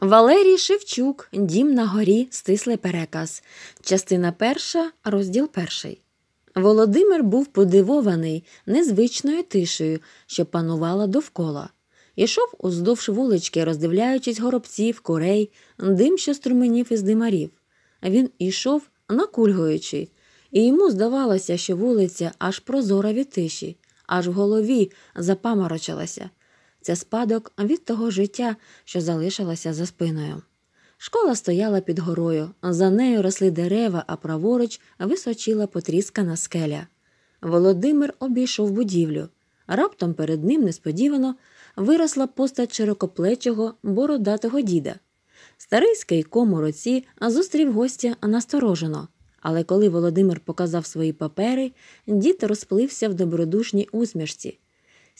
Валерій Шевчук, Дім на горі, стислий переказ. Частина перша, розділ перший. Володимир був подивований незвичною тишею, що панувала довкола. Ішов уздовж вулички, роздивляючись горобців, курей, дим, що струменів із димарів. Він ішов, накульгуючи, і йому здавалося, що вулиця аж прозора від тиші, аж в голові запаморочилася. Це спадок від того життя, що залишилося за спиною. Школа стояла під горою, за нею росли дерева, а праворуч височила потріскана скеля. Володимир обійшов будівлю. Раптом перед ним несподівано виросла постать широкоплечого, бородатого діда. Старий з кейком у руці зустрів гостя насторожено. Але коли Володимир показав свої папери, дід розплився в добродушній усмішці.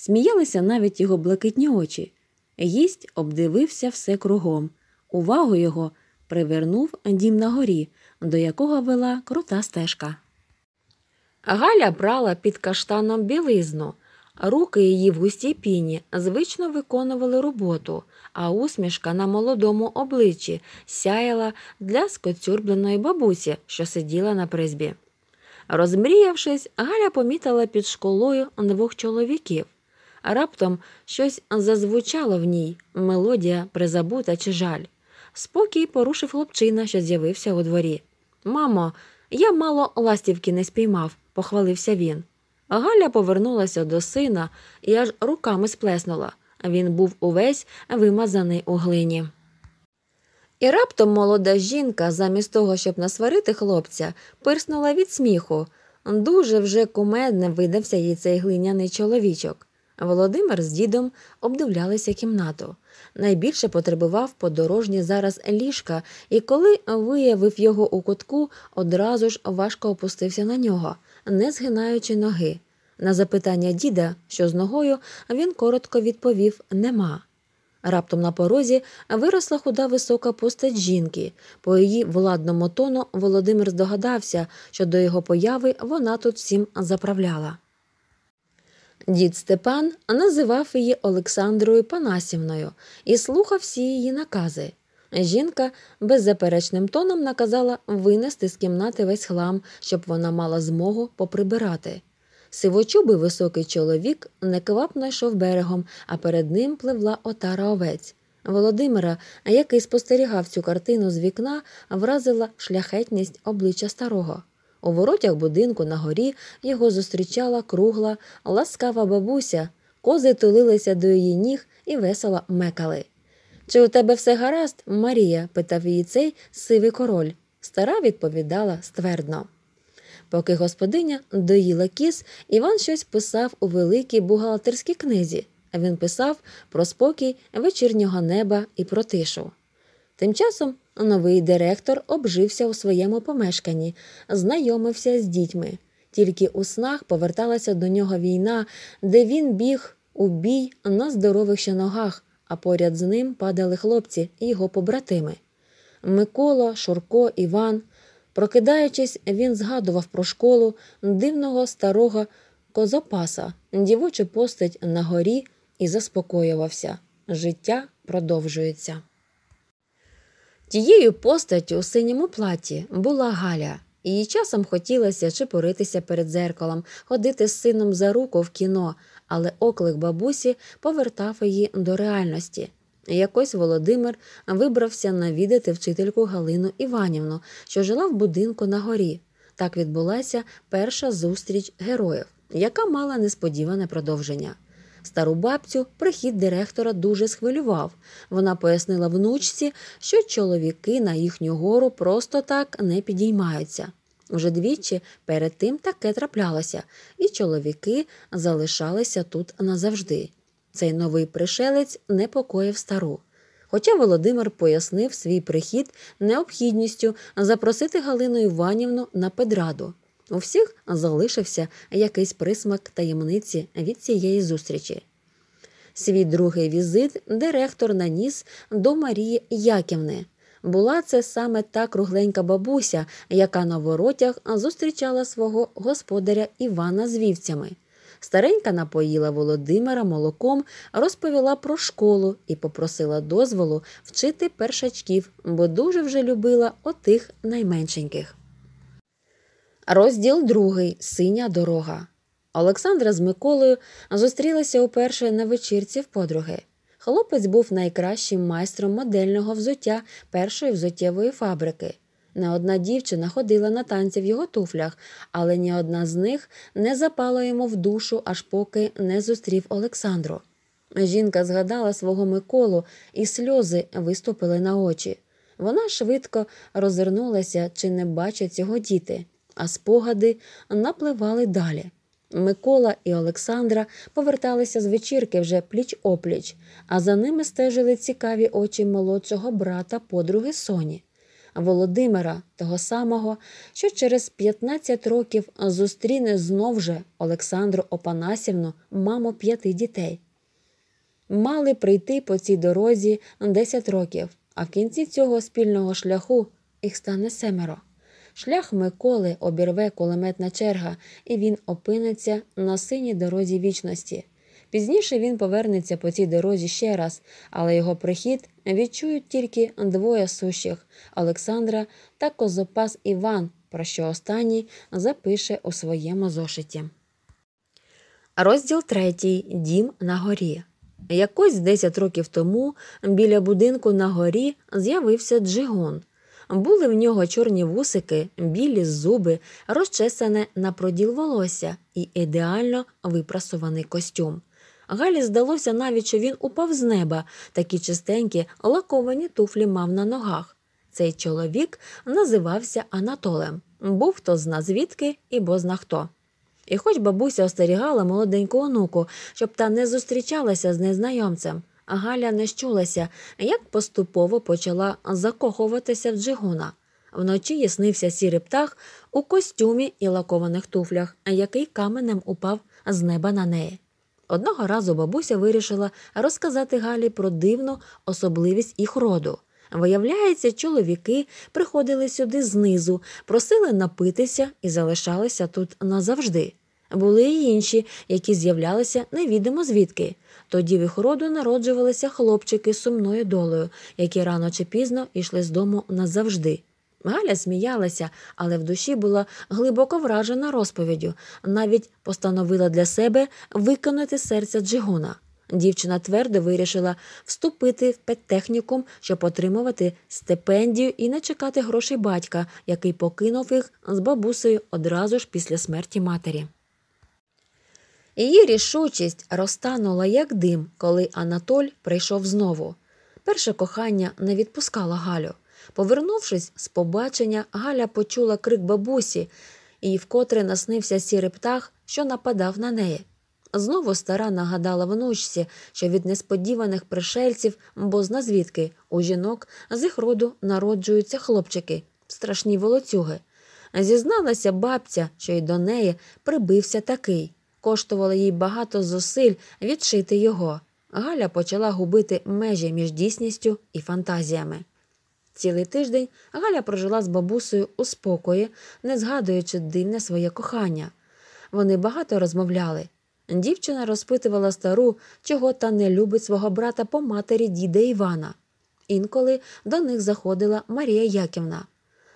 Сміялися навіть його блакитні очі. Гість обдивився все кругом. Увагу його привернув дім на горі, до якого вела крута стежка. Галя брала під каштаном білизну, руки її в густій піні звично виконували роботу, а усмішка на молодому обличчі сяяла для скоцюрбленої бабусі, що сиділа на призбі. Розмріявшись, Галя помітила під школою двох чоловіків. Раптом щось зазвучало в ній, мелодія призабута чи жаль. Спокій порушив хлопчина, що з'явився у дворі. Мамо, я мало ластівки не спіймав, похвалився він. Галя повернулася до сина і аж руками сплеснула. Він був увесь вимазаний у глині. І раптом молода жінка, замість того, щоб насварити хлопця, пирснула від сміху. Дуже вже кумедним видався їй цей глиняний чоловічок. Володимир з дідом обдивлялися кімнату. Найбільше потребував подорожні зараз ліжка, і коли виявив його у кутку, одразу ж важко опустився на нього, не згинаючи ноги. На запитання діда, що з ногою, він коротко відповів нема. Раптом на порозі виросла худа висока постать жінки. По її владному тону Володимир здогадався, що до його появи вона тут всім заправляла. Дід Степан називав її Олександрою Панасівною і слухав всі її накази. Жінка беззаперечним тоном наказала винести з кімнати весь хлам, щоб вона мала змогу поприбирати. Сивочубий високий чоловік неквапно йшов берегом, а перед ним пливла отара овець. Володимира, який спостерігав цю картину з вікна, вразила шляхетність обличчя старого. У воротях будинку на горі його зустрічала кругла, ласкава бабуся, кози тулилися до її ніг і весело мекали. Чи у тебе все гаразд, Марія? питав її цей сивий король. Стара відповідала ствердно. Поки господиня доїла кіс, Іван щось писав у великій бухгалтерській книзі, він писав про спокій вечірнього неба і про тишу. Тим часом Новий директор обжився у своєму помешканні, знайомився з дітьми. Тільки у снах поверталася до нього війна, де він біг у бій на здорових ще ногах, а поряд з ним падали хлопці і його побратими. Микола, Шурко, Іван. Прокидаючись, він згадував про школу дивного старого козопаса, дівочу постать на горі і заспокоювався. Життя продовжується. Тією постаттю у синьому платі була Галя. Їй часом хотілося чепуритися перед зеркалом, ходити з сином за руку в кіно, але оклик бабусі повертав її до реальності. Якось Володимир вибрався навідати вчительку Галину Іванівну, що жила в будинку на горі. Так відбулася перша зустріч героїв, яка мала несподіване продовження. Стару бабцю прихід директора дуже схвилював. Вона пояснила внучці, що чоловіки на їхню гору просто так не підіймаються. Уже двічі перед тим таке траплялося, і чоловіки залишалися тут назавжди. Цей новий пришелець непокоїв стару. Хоча Володимир пояснив свій прихід необхідністю запросити Галину Іванівну на педраду. У всіх залишився якийсь присмак таємниці від цієї зустрічі. Свій другий візит директор наніс до Марії Яківни. Була це саме та кругленька бабуся, яка на воротях зустрічала свого господаря Івана з вівцями. Старенька напоїла Володимира молоком, розповіла про школу і попросила дозволу вчити першачків, бо дуже вже любила отих найменшеньких. Розділ другий синя дорога. Олександра з Миколою зустрілися уперше на вечірці в подруги. Хлопець був найкращим майстром модельного взуття першої взуттєвої фабрики. Не одна дівчина ходила на танці в його туфлях, але ні одна з них не запала йому в душу, аж поки не зустрів Олександру. Жінка згадала свого Миколу, і сльози виступили на очі. Вона швидко розвернулася, чи не бачать його діти а спогади напливали далі. Микола і Олександра поверталися з вечірки вже пліч опліч, а за ними стежили цікаві очі молодшого брата подруги Соні, Володимира, того самого, що через 15 років зустріне знов же Олександру Опанасівну, маму п'яти дітей. Мали прийти по цій дорозі 10 років, а в кінці цього спільного шляху їх стане семеро. Шлях Миколи обірве кулеметна черга, і він опиниться на синій дорозі вічності. Пізніше він повернеться по цій дорозі ще раз, але його прихід відчують тільки двоє сущих Олександра та Козопас Іван, про що останній запише у своєму зошиті. Розділ третій. Дім на горі. Якось 10 років тому біля будинку на горі з'явився Джигон. Були в нього чорні вусики, білі зуби, розчесане на проділ волосся і ідеально випрасуваний костюм. Галі здалося навіть, що він упав з неба, такі чистенькі лаковані туфлі мав на ногах. Цей чоловік називався Анатолем, був хто зна звідки і бозна хто. І хоч бабуся остерігала молоденьку онуку, щоб та не зустрічалася з незнайомцем, Галя не щулася, як поступово почала закохуватися в Джигуна. Вночі яснився сірий птах у костюмі і лакованих туфлях, який каменем упав з неба на неї. Одного разу бабуся вирішила розказати Галі про дивну особливість їх роду. Виявляється, чоловіки приходили сюди знизу, просили напитися і залишалися тут назавжди. Були й інші, які з'являлися невідомо звідки. Тоді в їх роду народжувалися хлопчики з сумною долею, які рано чи пізно йшли з дому назавжди. Галя сміялася, але в душі була глибоко вражена розповіддю, навіть постановила для себе виконати серця Джигуна. Дівчина твердо вирішила вступити в педтехнікум, щоб отримувати стипендію і не чекати грошей батька, який покинув їх з бабусею одразу ж після смерті матері. Її рішучість розтанула, як дим, коли Анатоль прийшов знову. Перше кохання не відпускало Галю. Повернувшись з побачення, Галя почула крик бабусі і вкотре наснився сірий птах, що нападав на неї. Знову стара нагадала внучці, що від несподіваних пришельців, бо звідки у жінок з їх роду народжуються хлопчики, страшні волоцюги. Зізналася бабця, що й до неї прибився такий коштувало їй багато зусиль відшити його. Галя почала губити межі між дійсністю і фантазіями. Цілий тиждень Галя прожила з бабусею у спокої, не згадуючи дивне своє кохання. Вони багато розмовляли. Дівчина розпитувала стару, чого та не любить свого брата по матері діда Івана. Інколи до них заходила Марія Яківна.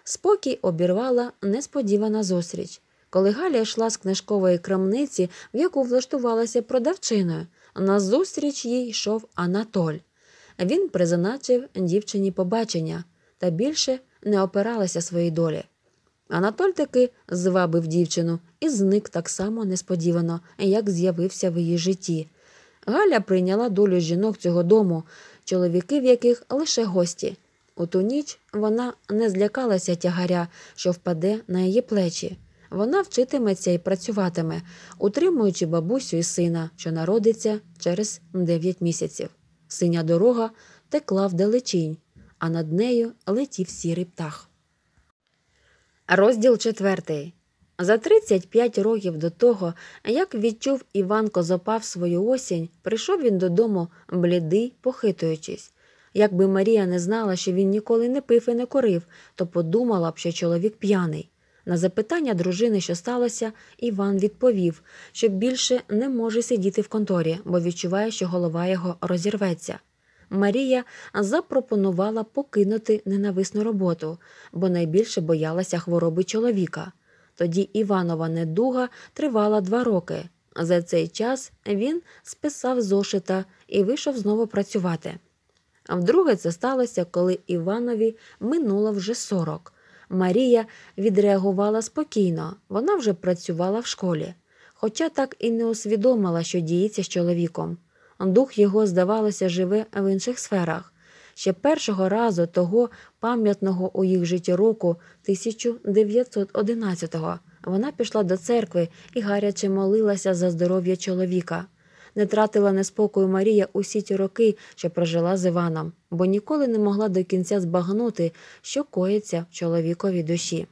Спокій обірвала несподівана зустріч коли Галя йшла з книжкової крамниці, в яку влаштувалася продавчиною. Назустріч їй йшов Анатоль. Він призначив дівчині побачення та більше не опиралася своїй долі. Анатоль таки звабив дівчину і зник так само несподівано, як з'явився в її житті. Галя прийняла долю жінок цього дому, чоловіки, в яких лише гості. У ту ніч вона не злякалася тягаря, що впаде на її плечі. Вона вчитиметься і працюватиме, утримуючи бабусю і сина, що народиться через 9 місяців. Синя дорога текла вдалечінь, а над нею летів сірий птах. Розділ четвертий. За 35 років до того, як відчув Іван Козопав свою осінь, прийшов він додому, блідий, похитуючись. Якби Марія не знала, що він ніколи не пив і не корив, то подумала б, що чоловік п'яний. На запитання дружини, що сталося, Іван відповів, що більше не може сидіти в конторі, бо відчуває, що голова його розірветься. Марія запропонувала покинути ненависну роботу, бо найбільше боялася хвороби чоловіка. Тоді Іванова недуга тривала два роки. За цей час він списав зошита і вийшов знову працювати. А вдруге це сталося, коли Іванові минуло вже сорок. Марія відреагувала спокійно, вона вже працювала в школі, хоча так і не усвідомила, що діється з чоловіком. Дух його, здавалося, живе в інших сферах. Ще першого разу того пам'ятного у їх житті року, 1911-го, вона пішла до церкви і гаряче молилася за здоров'я чоловіка не тратила неспокою Марія усі ті роки, що прожила з Іваном, бо ніколи не могла до кінця збагнути, що коїться в чоловіковій душі.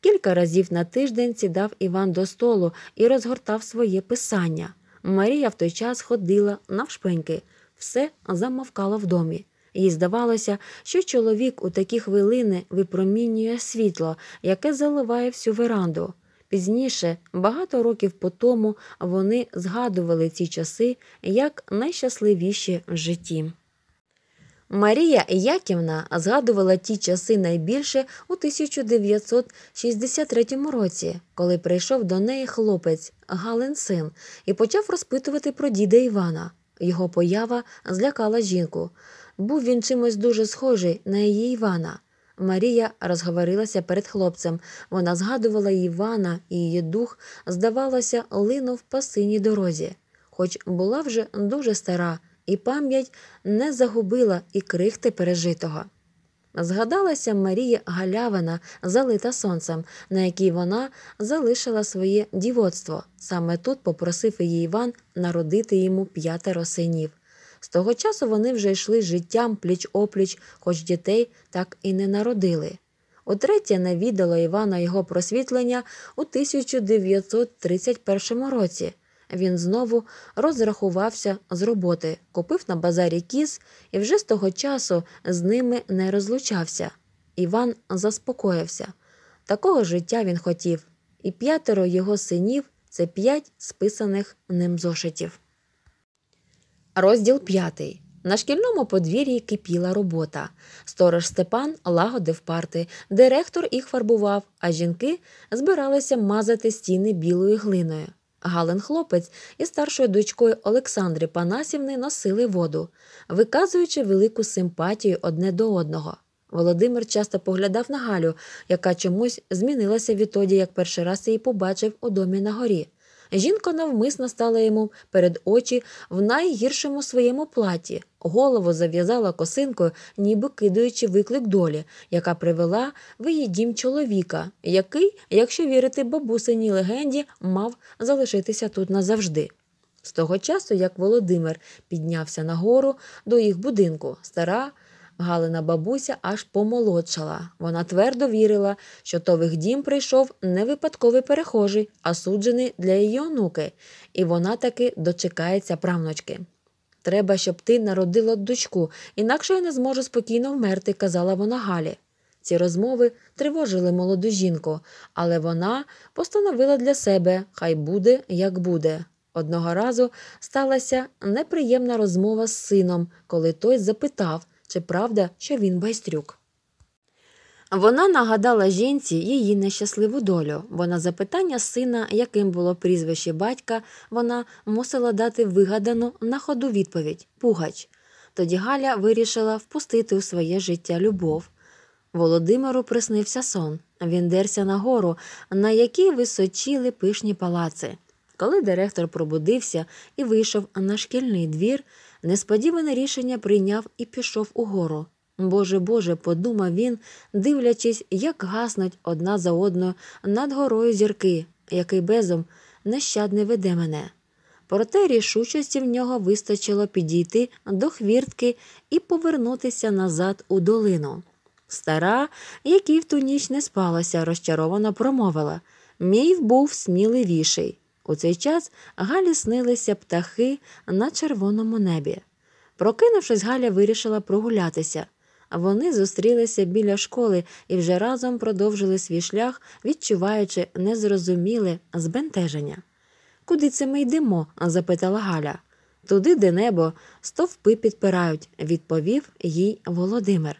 Кілька разів на тиждень сідав Іван до столу і розгортав своє писання. Марія в той час ходила навшпиньки, все замовкало в домі. Їй здавалося, що чоловік у такі хвилини випромінює світло, яке заливає всю веранду. Пізніше, багато років по тому, вони згадували ці часи як найщасливіші в житті. Марія Яківна згадувала ті часи найбільше у 1963 році, коли прийшов до неї хлопець Галин син і почав розпитувати про діда Івана. Його поява злякала жінку. Був він чимось дуже схожий на її Івана. Марія розговорилася перед хлопцем. Вона згадувала Івана, і її дух, здавалося, линув по синій дорозі, хоч була вже дуже стара, і пам'ять не загубила і крихти пережитого. Згадалася Марія галявина, залита сонцем, на якій вона залишила своє дівоцтво. Саме тут попросив її Іван народити йому п'ятеро синів. З того часу вони вже йшли життям пліч опліч, хоч дітей так і не народили. Утретє навідало Івана його просвітлення у 1931 році. Він знову розрахувався з роботи, купив на базарі кіз і вже з того часу з ними не розлучався. Іван заспокоївся. Такого життя він хотів, і п'ятеро його синів це п'ять списаних ним зошитів. Розділ п'ятий. На шкільному подвір'ї кипіла робота. Сторож Степан лагодив парти, директор їх фарбував, а жінки збиралися мазати стіни білою глиною. Галин хлопець і старшою дочкою Олександри Панасівни носили воду, виказуючи велику симпатію одне до одного. Володимир часто поглядав на Галю, яка чомусь змінилася відтоді, як перший раз її побачив у домі на горі. Жінка навмисно стала йому перед очі в найгіршому своєму платі, голову зав'язала косинкою, ніби кидаючи виклик долі, яка привела в її дім чоловіка, який, якщо вірити бабусиній легенді, мав залишитися тут назавжди. З того часу, як Володимир піднявся нагору до їх будинку, стара. Галина бабуся аж помолодшала. Вона твердо вірила, що тових дім прийшов не випадковий перехожий, а суджений для її онуки, і вона таки дочекається правночки. Треба, щоб ти народила дочку, інакше я не зможу спокійно вмерти, казала вона Галі. Ці розмови тривожили молоду жінку, але вона постановила для себе хай буде, як буде. Одного разу сталася неприємна розмова з сином, коли той запитав, чи правда, що він байстрюк? Вона нагадала жінці її нещасливу долю, бо на запитання сина, яким було прізвище батька, вона мусила дати вигадану на ходу відповідь Пугач. Тоді Галя вирішила впустити у своє життя любов. Володимиру приснився сон. Він дерся на гору, на якій височіли пишні палаци. Коли директор пробудився і вийшов на шкільний двір, Несподіване рішення прийняв і пішов угору. Боже Боже, подумав він, дивлячись, як гаснуть одна за одною над горою зірки, який безум нещадне веде мене. Проте рішучості в нього вистачило підійти до хвіртки і повернутися назад у долину. Стара, якій в ту ніч не спалася, розчаровано промовила Мій був сміливіший. У цей час Галі снилися птахи на червоному небі. Прокинувшись, Галя вирішила прогулятися. Вони зустрілися біля школи і вже разом продовжили свій шлях, відчуваючи незрозуміле збентеження. Куди це ми йдемо? запитала Галя. Туди, де небо, стовпи підпирають, відповів їй Володимир.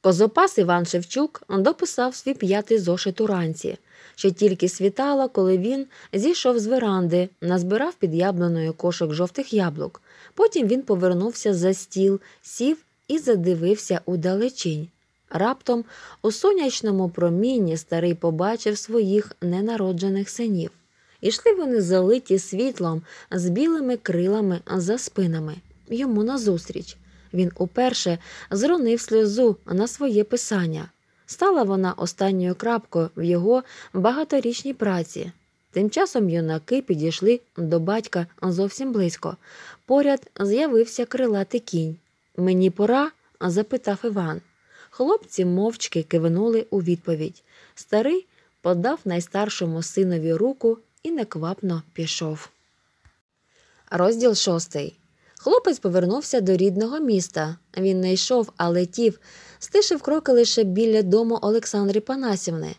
Козопас Іван Шевчук дописав свій п'ятий зошит уранці. Ще тільки світала, коли він зійшов з веранди, назбирав під яблуною кошик жовтих яблук. Потім він повернувся за стіл, сів і задивився у далечінь. Раптом у сонячному промінні старий побачив своїх ненароджених синів. Ішли вони залиті світлом з білими крилами за спинами. Йому назустріч. Він уперше зронив сльозу на своє писання. Стала вона останньою крапкою в його багаторічній праці. Тим часом юнаки підійшли до батька зовсім близько. Поряд з'явився крилатий кінь. Мені пора? запитав Іван. Хлопці мовчки кивнули у відповідь. Старий подав найстаршому синові руку і неквапно пішов. Розділ шостий. Хлопець повернувся до рідного міста. Він не йшов, а летів, стишив кроки лише біля дому Олександри Панасівни.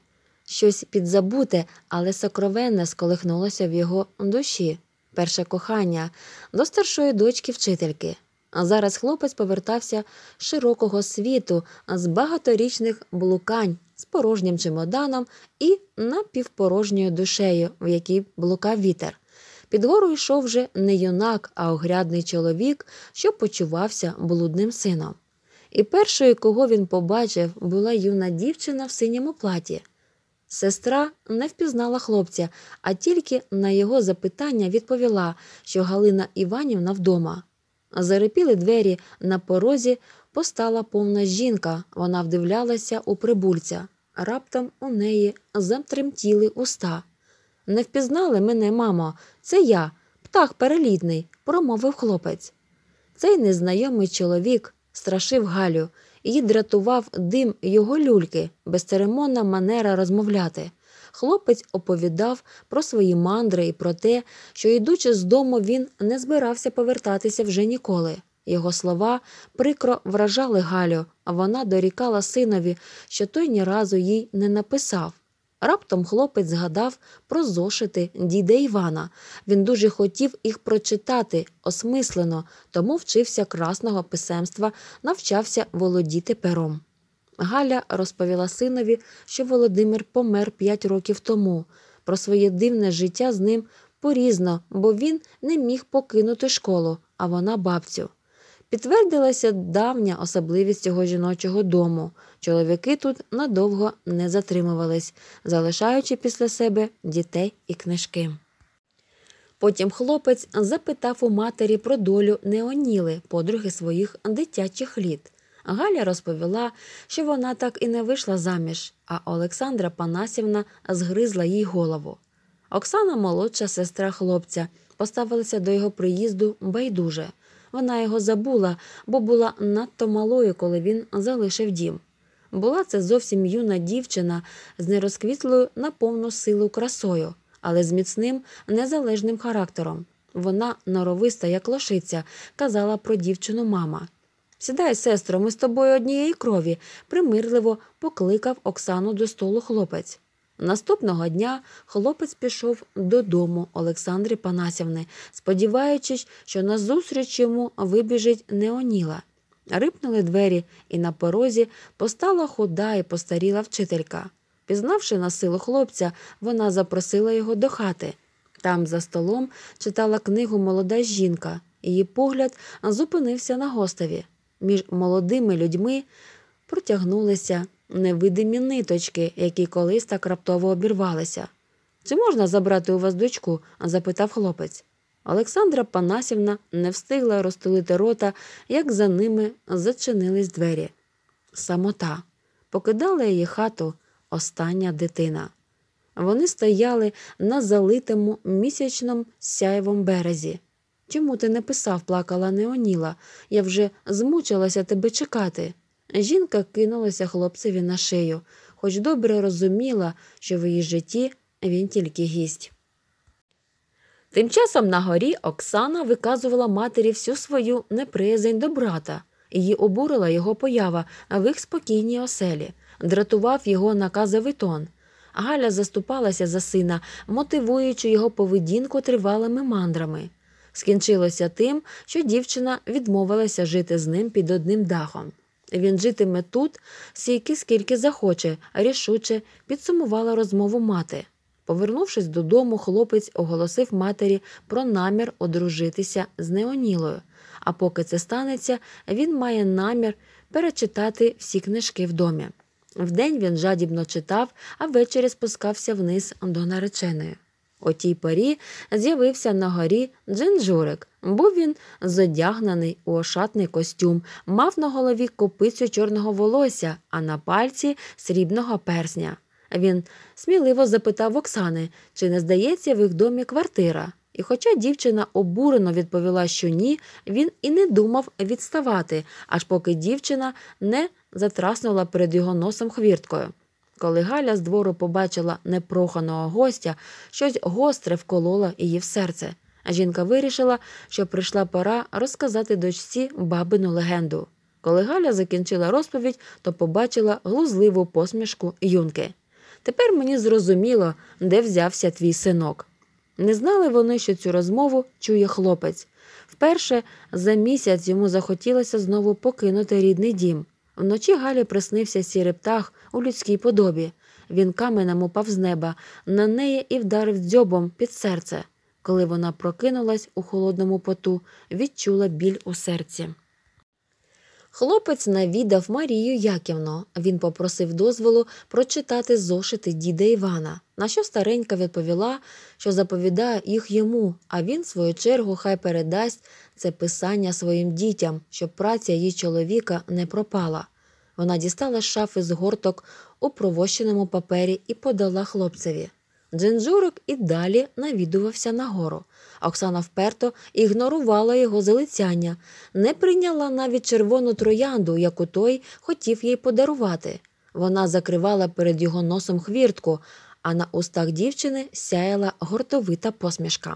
Щось підзабуте, але сокровенне сколихнулося в його душі. Перше кохання до старшої дочки вчительки. А зараз хлопець повертався широкого світу, з багаторічних блукань, з порожнім чемоданом і напівпорожньою душею, в якій блукав вітер. Підгору йшов вже не юнак, а огрядний чоловік, що почувався блудним сином. І першою, кого він побачив, була юна дівчина в синьому платі. Сестра не впізнала хлопця, а тільки на його запитання відповіла, що Галина Іванівна вдома. Зарипіли двері на порозі, постала повна жінка, вона вдивлялася у прибульця. Раптом у неї затремтіли уста. Не впізнали мене, мамо, це я, птах перелітний, промовив хлопець. Цей незнайомий чоловік страшив Галю, її дратував дим його люльки, безцеремонна манера розмовляти. Хлопець оповідав про свої мандри і про те, що, йдучи з дому, він не збирався повертатися вже ніколи. Його слова прикро вражали Галю, а вона дорікала синові, що той ні разу їй не написав. Раптом хлопець згадав про зошити діда Івана. Він дуже хотів їх прочитати осмислено, тому вчився красного писемства, навчався володіти пером. Галя розповіла синові, що Володимир помер п'ять років тому. Про своє дивне життя з ним порізно, бо він не міг покинути школу, а вона бабцю. Підтвердилася давня особливість цього жіночого дому. Чоловіки тут надовго не затримувались, залишаючи після себе дітей і книжки. Потім хлопець запитав у матері про долю Неоніли, подруги своїх дитячих літ. Галя розповіла, що вона так і не вийшла заміж, а Олександра Панасівна згризла їй голову. Оксана, молодша сестра хлопця, поставилася до його приїзду байдуже. Вона його забула, бо була надто малою, коли він залишив дім. Була це зовсім юна дівчина з нерозквітлою на повну силу красою, але з міцним, незалежним характером. Вона норовиста, як лошиця, казала про дівчину мама. Сідай, сестро, ми з тобою однієї крові, примирливо покликав Оксану до столу хлопець. Наступного дня хлопець пішов додому Олександри Панасівни, сподіваючись, що назустріч йому вибіжить Неоніла. Рипнули двері, і на порозі постала худа і постаріла вчителька. Пізнавши на силу хлопця, вона запросила його до хати. Там, за столом, читала книгу молода жінка. Її погляд зупинився на гостеві. Між молодими людьми протягнулися невидимі ниточки, які колись так раптово обірвалися. Чи можна забрати у вас дочку? запитав хлопець. Олександра Панасівна не встигла розтулити рота, як за ними зачинились двері. Самота покидала її хату остання дитина. Вони стояли на залитому місячному сяйвом березі. Чому ти не писав, плакала Неоніла? Я вже змучилася тебе чекати. Жінка кинулася хлопцеві на шию, хоч добре розуміла, що в її житті він тільки гість. Тим часом на горі Оксана виказувала матері всю свою неприязнь до брата. Її обурила його поява в їх спокійній оселі, дратував його наказовий тон. Галя заступалася за сина, мотивуючи його поведінку тривалими мандрами. Скінчилося тим, що дівчина відмовилася жити з ним під одним дахом. Він житиме тут стільки, скільки захоче, рішуче підсумувала розмову мати. Повернувшись додому, хлопець оголосив матері про намір одружитися з Неонілою. А поки це станеться, він має намір перечитати всі книжки в домі. Вдень він жадібно читав, а ввечері спускався вниз до нареченої. О тій порі з'явився на горі джинджурик. Був він зодягнений у ошатний костюм, мав на голові копицю чорного волосся, а на пальці срібного персня. Він сміливо запитав Оксани, чи не здається в їх домі квартира. І, хоча дівчина обурено відповіла, що ні, він і не думав відставати, аж поки дівчина не затраснула перед його носом хвірткою. Коли Галя з двору побачила непроханого гостя, щось гостре вкололо її в серце, жінка вирішила, що прийшла пора розказати дочці бабину легенду. Коли Галя закінчила розповідь, то побачила глузливу посмішку юнки. Тепер мені зрозуміло, де взявся твій синок. Не знали вони, що цю розмову чує хлопець. Вперше за місяць йому захотілося знову покинути рідний дім. Вночі Галі приснився сірий птах у людській подобі. Він каменем упав з неба, на неї і вдарив дзьобом під серце. Коли вона прокинулась у холодному поту, відчула біль у серці. Хлопець навідав Марію Яківно. Він попросив дозволу прочитати зошити діда Івана, на що старенька відповіла, що заповідає їх йому, а він, в свою чергу, хай передасть це писання своїм дітям, щоб праця її чоловіка не пропала. Вона дістала шафи з горток у провощеному папері і подала хлопцеві. Джинджурик і далі навідувався нагору. Оксана вперто ігнорувала його залицяння, не прийняла навіть червону троянду, яку той хотів їй подарувати. Вона закривала перед його носом хвіртку, а на устах дівчини сяяла гортовита посмішка.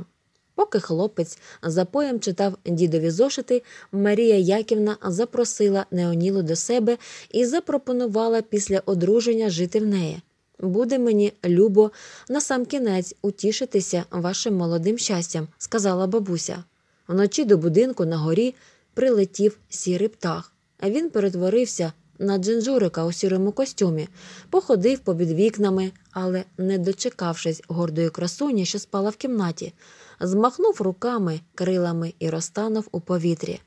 Поки хлопець за поєм читав дідові зошити, Марія Яківна запросила Неонілу до себе і запропонувала після одруження жити в неї. Буде мені любо насамкінець утішитися вашим молодим щастям, сказала бабуся. Вночі до будинку на горі прилетів сірий птах, він перетворився на джинджурика у сірому костюмі, походив побід вікнами, але, не дочекавшись гордої красуні, що спала в кімнаті, змахнув руками, крилами і розтанув у повітрі.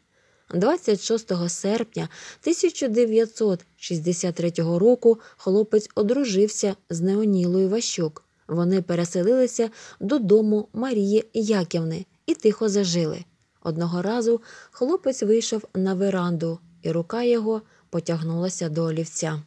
26 серпня 1963 року хлопець одружився з Неонілою Ващук. Вони переселилися додому Марії Яківни і тихо зажили. Одного разу хлопець вийшов на веранду, і рука його потягнулася до олівця.